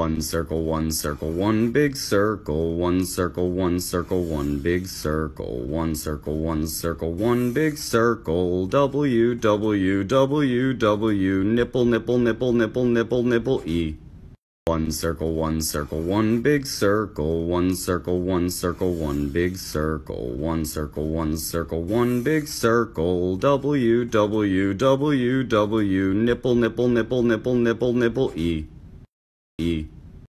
One circle, one circle, one big circle, one circle, one circle, one big circle, one circle, one circle, one big circle, W, W, W, W, nipple, nipple, nipple, nipple, nipple, nipple, E. One circle, one circle, one big circle, one circle, one circle, one big circle, one circle, one circle, one big circle, W, W, W, W, nipple, nipple, nipple, nipple, nipple, nipple, E. E.